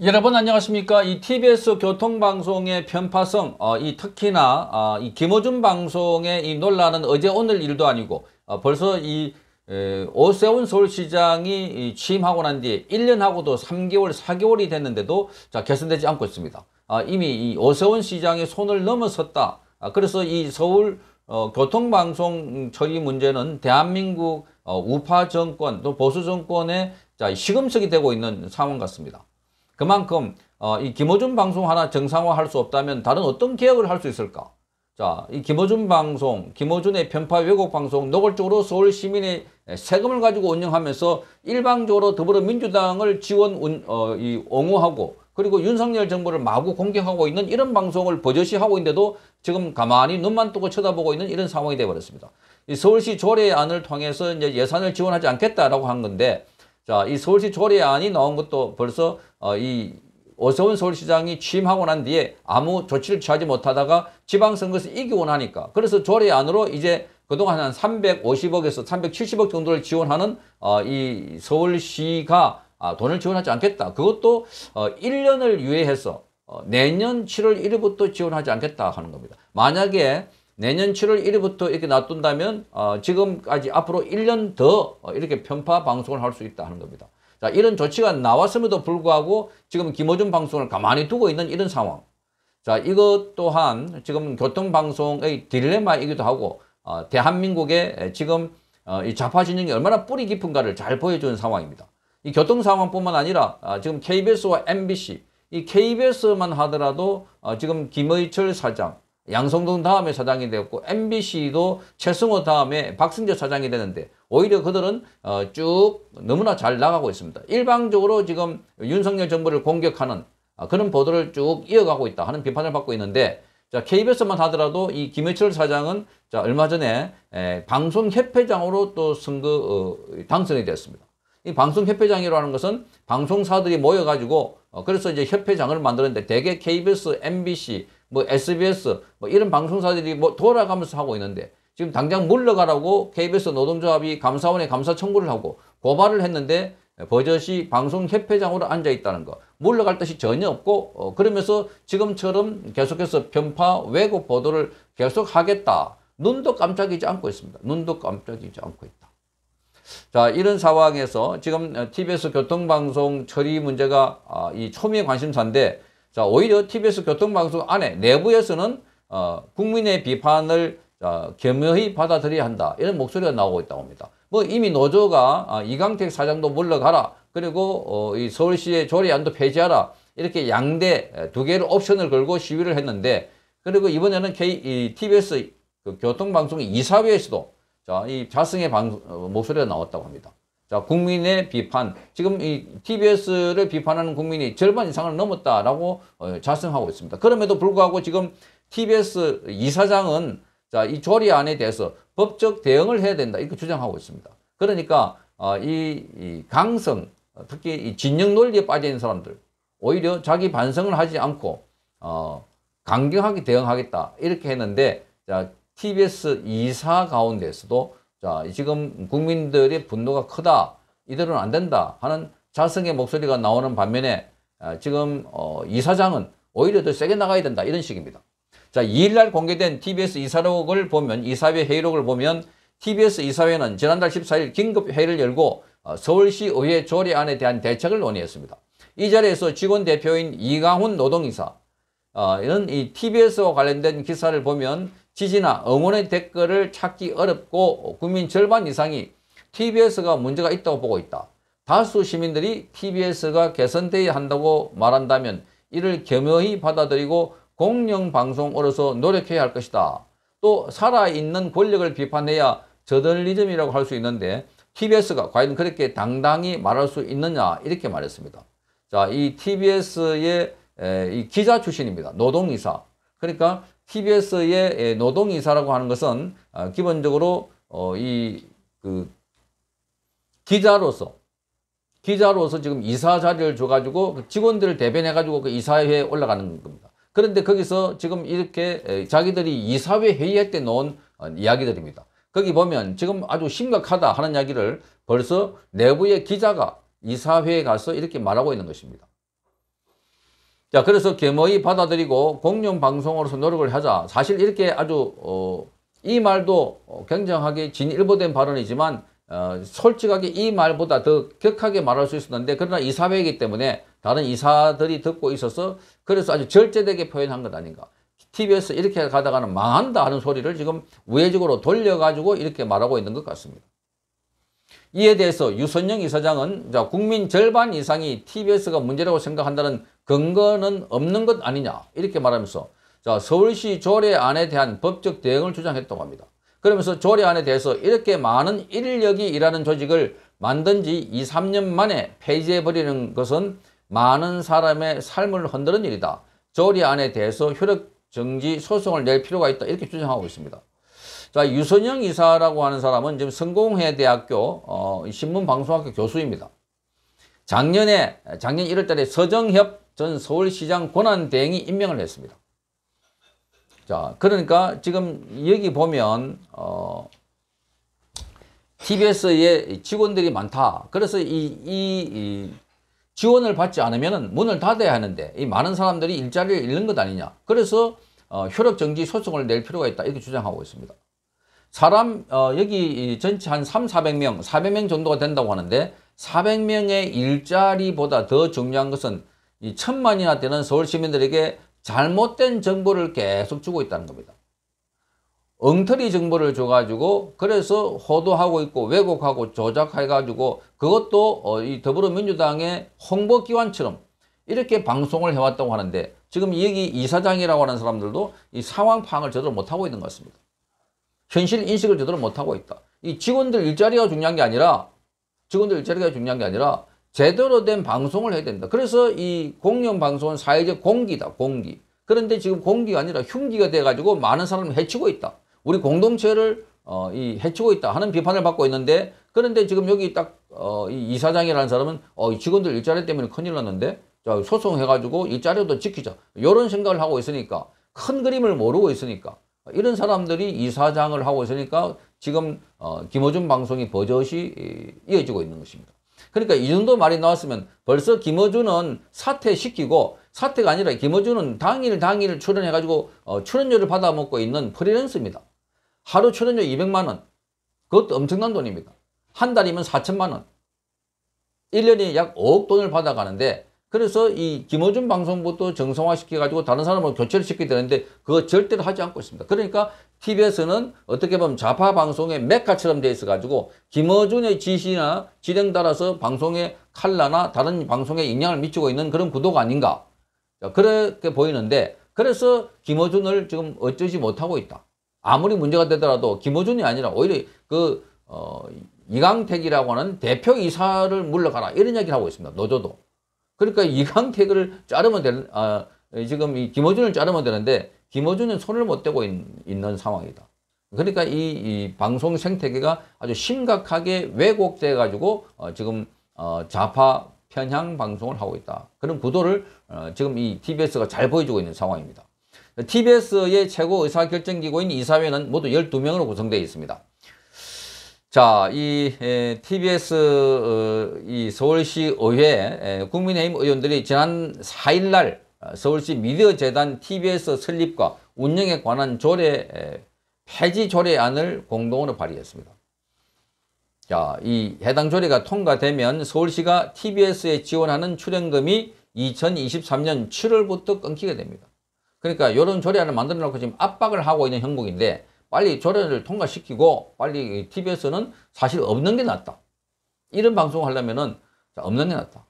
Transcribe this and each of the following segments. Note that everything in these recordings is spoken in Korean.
여러분 안녕하십니까 이 TBS 교통방송의 편파성 어, 이 특히나 어, 이 김호준 방송의 이 논란은 어제 오늘 일도 아니고 어, 벌써 이 에, 오세훈 서울시장이 이 취임하고 난 뒤에 1년하고도 3개월 4개월이 됐는데도 자 개선되지 않고 있습니다 아, 이미 이 오세훈 시장의 손을 넘어섰다 아, 그래서 이 서울 어, 교통방송 처리 문제는 대한민국 어, 우파 정권 또 보수 정권의 자, 시금석이 되고 있는 상황 같습니다 그만큼 어, 이 김어준 방송 하나 정상화할 수 없다면 다른 어떤 개혁을 할 수 있을까? 자, 이 김어준 방송, 김어준의 편파 왜곡 방송 노골적으로 서울 시민의 세금을 가지고 운영하면서 일방적으로 더불어민주당을 지원 운, 어, 이 옹호하고 그리고 윤석열 정부를 마구 공격하고 있는 이런 방송을 버젓이하고 있는데도 지금 가만히 눈만 뜨고 쳐다보고 있는 이런 상황이 되어버렸습니다. 이 서울시 조례안을 통해서 이제 예산을 지원하지 않겠다라고 한 건데 자, 이 서울시 조례안이 나온 것도 벌써 어, 이 오세훈 서울시장이 취임하고 난 뒤에 아무 조치를 취하지 못하다가 지방선거에서 이기고나니까 그래서 조례안으로 이제 그동안 한 350억에서 370억 정도를 지원하는 어, 이 서울시가 아, 돈을 지원하지 않겠다. 그것도 어, 1년을 유예해서 어, 내년 7월 1일부터 지원하지 않겠다 하는 겁니다. 만약에 내년 7월 1일부터 이렇게 놔둔다면 어, 지금까지 앞으로 1년 더 어, 이렇게 편파 방송을 할 수 있다 하는 겁니다. 자, 이런 조치가 나왔음에도 불구하고 지금 김호준 방송을 가만히 두고 있는 이런 상황. 자, 이것 또한 지금 교통방송의 딜레마이기도 하고 어, 대한민국의 지금 어, 이 좌파 진영이 얼마나 뿌리 깊은가를 잘 보여주는 상황입니다. 이 교통 상황뿐만 아니라 어, 지금 KBS와 MBC, 이 KBS만 하더라도 어, 지금 김의철 사장, 양성동 다음에 사장이 되었고 MBC도 최승호 다음에 박승조 사장이 되는데 오히려 그들은 어, 쭉 너무나 잘 나가고 있습니다. 일방적으로 지금 윤석열 정부를 공격하는 어, 그런 보도를 쭉 이어가고 있다 하는 비판을 받고 있는데 자 KBS만 하더라도 이 김해철 사장은 자 얼마 전에 에, 방송협회장으로 또 선거 어, 당선이 됐습니다. 이 방송협회장이라는 것은 방송사들이 모여가지고 어, 그래서 이제 협회장을 만드는데 대개 KBS, MBC 뭐 SBS 뭐 이런 방송사들이 뭐 돌아가면서 하고 있는데 지금 당장 물러가라고 KBS 노동조합이 감사원에 감사 청구를 하고 고발을 했는데 버젓이 방송협회장으로 앉아 있다는 거 물러갈 뜻이 전혀 없고 어, 그러면서 지금처럼 계속해서 편파 왜곡 보도를 계속 하겠다 눈도 깜짝이지 않고 있습니다 눈도 깜짝이지 않고 있다 자 이런 상황에서 지금 TBS 어, 교통방송 처리 문제가 아, 이 초미의 관심사인데 자, 오히려 TBS 교통방송 안에 내부에서는 어, 국민의 비판을 어, 겸허히 받아들여야 한다. 이런 목소리가 나오고 있다고 합니다. 뭐 이미 노조가 아, 이강택 사장도 물러가라. 그리고 어, 이 서울시의 조례안도 폐지하라. 이렇게 양대 두 개를 옵션을 걸고 시위를 했는데 그리고 이번에는 K, 이 TBS 그 교통방송 이사회에서도 자, 이 자승의 방, 어, 목소리가 나왔다고 합니다. 자, 국민의 비판. 지금 이 TBS를 비판하는 국민이 절반 이상을 넘었다라고 어, 자성하고 있습니다. 그럼에도 불구하고 지금 TBS 이사장은 자, 이 조리안에 대해서 법적 대응을 해야 된다. 이렇게 주장하고 있습니다. 그러니까 어, 이, 이 강성, 어, 특히 이 진영 논리에 빠진 사람들, 오히려 자기 반성을 하지 않고 어, 강경하게 대응하겠다. 이렇게 했는데 자, TBS 이사 가운데서도 자, 지금 국민들의 분노가 크다. 이대로는 안 된다. 하는 자성의 목소리가 나오는 반면에 아, 지금 어, 이사장은 오히려 더 세게 나가야 된다. 이런 식입니다. 자, 2일날 공개된 TBS 이사록을 보면 이사회 회의록을 보면 TBS 이사회는 지난달 14일 긴급 회의를 열고 어, 서울시 의회 조례안에 대한 대책을 논의했습니다. 이 자리에서 직원 대표인 이강훈 노동이사 어, 이런이 TBS와 관련된 기사를 보면 지지나 응원의 댓글을 찾기 어렵고 국민 절반 이상이 TBS가 문제가 있다고 보고 있다. 다수 시민들이 TBS가 개선돼야 한다고 말한다면 이를 겸허히 받아들이고 공영방송으로서 노력해야 할 것이다. 또 살아있는 권력을 비판해야 저널리즘이라고 할 수 있는데 TBS가 과연 그렇게 당당히 말할 수 있느냐 이렇게 말했습니다. 자, 이 TBS의 기자 출신입니다. 노동이사. 그러니까 TBS의 예, 노동이사라고 하는 것은 아, 기본적으로 어, 이그 기자로서 기자로서 지금 이사 자리를 줘가지고 그 직원들을 대변해가지고 그 이사회에 올라가는 겁니다. 그런데 거기서 지금 이렇게 자기들이 이사회 회의할 때 놓은 어, 이야기들입니다. 거기 보면 지금 아주 심각하다 하는 이야기를 벌써 내부의 기자가 이사회에 가서 이렇게 말하고 있는 것입니다. 자, 그래서 겸허히 받아들이고 공영방송으로서 노력을 하자. 사실 이렇게 아주 어, 이 말도 굉장하게 진일보된 발언이지만 어, 솔직하게 이 말보다 더 격하게 말할 수 있었는데 그러나 이사회이기 때문에 다른 이사들이 듣고 있어서 그래서 아주 절제되게 표현한 것 아닌가. TBS 이렇게 가다가는 망한다 하는 소리를 지금 우회적으로 돌려가지고 이렇게 말하고 있는 것 같습니다. 이에 대해서 유선영 이사장은 국민 절반 이상이 TBS가 문제라고 생각한다는 근거는 없는 것 아니냐 이렇게 말하면서 자 서울시 조례안에 대한 법적 대응을 주장했다고 합니다. 그러면서 조례안에 대해서 이렇게 많은 인력이 일하는 조직을 만든 지 2, 3년 만에 폐지해버리는 것은 많은 사람의 삶을 흔드는 일이다. 조례안에 대해서 효력정지 소송을 낼 필요가 있다. 이렇게 주장하고 있습니다. 자 유선영 이사라고 하는 사람은 지금 성공회 대학교 어, 신문방송학교 교수입니다. 작년에 작년 1월달에 서정협 전 서울시장 권한대행이 임명을 했습니다. 자, 그러니까 지금 여기 보면 어, TBS에 직원들이 많다. 그래서 이, 이, 이 지원을 받지 않으면 문을 닫아야 하는데 이 많은 사람들이 일자리를 잃는 것 아니냐. 그래서 어, 효력정지 소송을 낼 필요가 있다. 이렇게 주장하고 있습니다. 사람 어, 여기 전체 한 3, 400명, 400명 정도가 된다고 하는데 400명의 일자리보다 더 중요한 것은 이 천만이나 되는 서울 시민들에게 잘못된 정보를 계속 주고 있다는 겁니다. 엉터리 정보를 줘가지고 그래서 호도하고 있고 왜곡하고 조작해가지고 그것도 어, 이 더불어민주당의 홍보기관처럼 이렇게 방송을 해왔다고 하는데 지금 여기 이사장이라고 하는 사람들도 이 상황 파악을 제대로 못하고 있는 것 같습니다. 현실 인식을 제대로 못하고 있다. 이 직원들 일자리가 중요한 게 아니라 직원들 일자리가 중요한 게 아니라 제대로 된 방송을 해야 된다. 그래서 이공영 방송은 사회적 공기다, 공기. 그런데 지금 공기가 아니라 흉기가 돼가지고 많은 사람을 해치고 있다. 우리 공동체를 어, 이 해치고 있다 하는 비판을 받고 있는데 그런데 지금 여기 딱 어, 이 이사장이라는 사람은 어, 직원들 일자리 때문에 큰일 났는데 자, 소송해가지고 일자리도 지키자. 이런 생각을 하고 있으니까 큰 그림을 모르고 있으니까 이런 사람들이 이사장을 하고 있으니까 지금 어, 김호준 방송이 버젓이 이어지고 있는 것입니다. 그러니까 이 정도 말이 나왔으면 벌써 김어준은 사퇴시키고 사퇴가 아니라 김어준은 당일 당일 출연해가지고 어, 출연료를 받아먹고 있는 프리랜서입니다. 하루 출연료 200만 원. 그것도 엄청난 돈입니다. 한 달이면 4천만 원. 1년에 약 5억 돈을 받아가는데 그래서 이김호준 방송부터 정상화시켜가지고 다른 사람을 교체를 시키게 되는데 그거 절대로 하지 않고 있습니다. 그러니까 t 에서는 어떻게 보면 좌파 방송의 메카처럼 돼 있어가지고 김어준의 지시나 진행 따라서 방송의 칼라나 다른 방송에 영향을 미치고 있는 그런 구도가 아닌가 그렇게 보이는데 그래서 김어준을 지금 어쩌지 못하고 있다. 아무리 문제가 되더라도 김어준이 아니라 오히려 그 어, 이강택이라고 하는 대표 이사를 물러가라 이런 이야기를 하고 있습니다. 노조도. 그러니까 이강택을 자르면 될, 아, 지금 이김호준을 자르면 되는데 김호준은 손을 못 대고 있, 는 상황이다. 그러니까 이, 이, 방송 생태계가 아주 심각하게 왜곡돼 가지고 어, 지금 어, 좌파 편향 방송을 하고 있다. 그런 구도를 어, 지금 이 TBS가 잘 보여주고 있는 상황입니다. TBS의 최고 의사결정기구인 이사회는 모두 12명으로 구성되어 있습니다. 자, 이 에, TBS 어, 이 서울시 의회 에, 국민의힘 의원들이 지난 4일 날 어, 서울시 미디어 재단 TBS 설립과 운영에 관한 조례 에, 폐지 조례안을 공동으로 발의했습니다. 자, 이 해당 조례가 통과되면 서울시가 TBS에 지원하는 출연금이 2023년 7월부터 끊기게 됩니다. 그러니까 이런 조례안을 만들어 놓고 지금 압박을 하고 있는 형국인데 빨리 조례를 통과시키고 빨리 TV에서는 사실 없는 게 낫다. 이런 방송을 하려면은 없는 게 낫다.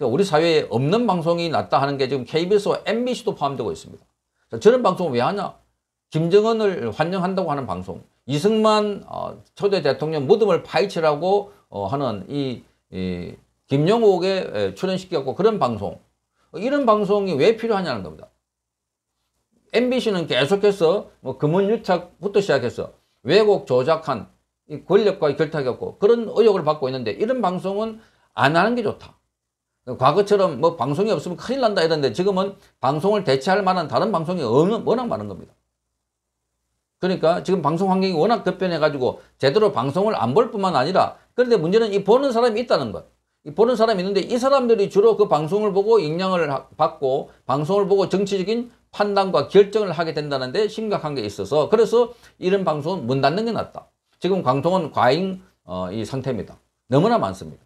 우리 사회에 없는 방송이 낫다 하는 게 지금 KBS와 MBC도 포함되고 있습니다. 저런 방송을 왜 하냐? 김정은을 환영한다고 하는 방송, 이승만 어, 초대 대통령 무덤을 파헤치라고 어, 하는 이, 이 김영옥에 출연시켜고 그런 방송, 이런 방송이 왜 필요하냐는 겁니다. MBC는 계속해서 뭐 금은유착부터 시작해서 왜곡 조작한 권력과의 결탁이 없고 그런 의혹을 받고 있는데 이런 방송은 안 하는 게 좋다. 과거처럼 뭐 방송이 없으면 큰일 난다 이런데 지금은 방송을 대체할 만한 다른 방송이 워낙 많은 겁니다. 그러니까 지금 방송 환경이 워낙 급변해가지고 제대로 방송을 안 볼 뿐만 아니라 그런데 문제는 이 보는 사람이 있다는 것. 보는 사람이 있는데 이 사람들이 주로 그 방송을 보고 영향을 받고 방송을 보고 정치적인 판단과 결정을 하게 된다는데 심각한 게 있어서 그래서 이런 방송은 문 닫는 게 낫다. 지금 광통은 과잉 어, 이 상태입니다. 너무나 많습니다.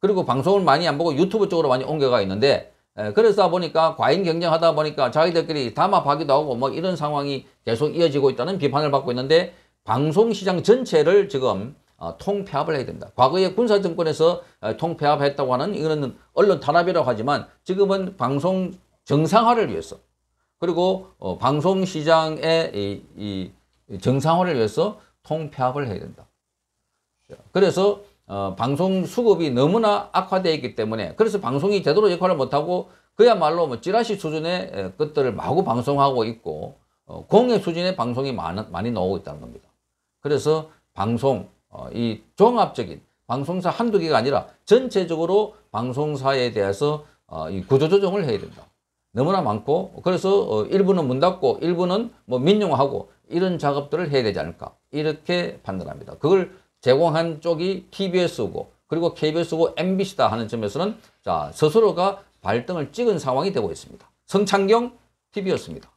그리고 방송을 많이 안 보고 유튜브 쪽으로 많이 옮겨가 있는데 에, 그래서 보니까 과잉 경쟁하다 보니까 자기들끼리 담합하기도 하고 뭐 이런 상황이 계속 이어지고 있다는 비판을 받고 있는데 방송시장 전체를 지금 어, 통폐합을 해야 된다. 과거에 군사정권에서 어, 통폐합했다고 하는 이거는 언론 탄압이라고 하지만 지금은 방송 정상화를 위해서 그리고 어, 방송시장의 이, 이 정상화를 위해서 통폐합을 해야 된다. 그래서 어, 방송 수급이 너무나 악화되어 있기 때문에 그래서 방송이 제대로 역할을 못하고 그야말로 뭐 찌라시 수준의 것들을 마구 방송하고 있고 어, 공예 수준의 방송이 많, 많이 나오고 있다는 겁니다. 그래서 방송, 어, 이 종합적인 방송사 한두 개가 아니라 전체적으로 방송사에 대해서 어, 이 구조조정을 해야 된다. 너무나 많고 그래서 어, 일부는 문 닫고 일부는 뭐 민영화하고 이런 작업들을 해야 되지 않을까 이렇게 판단합니다. 그걸 제공한 쪽이 TBS고 그리고 KBS고 MBC다 하는 점에서는 자 스스로가 발등을 찍은 상황이 되고 있습니다. 성창경 TV였습니다.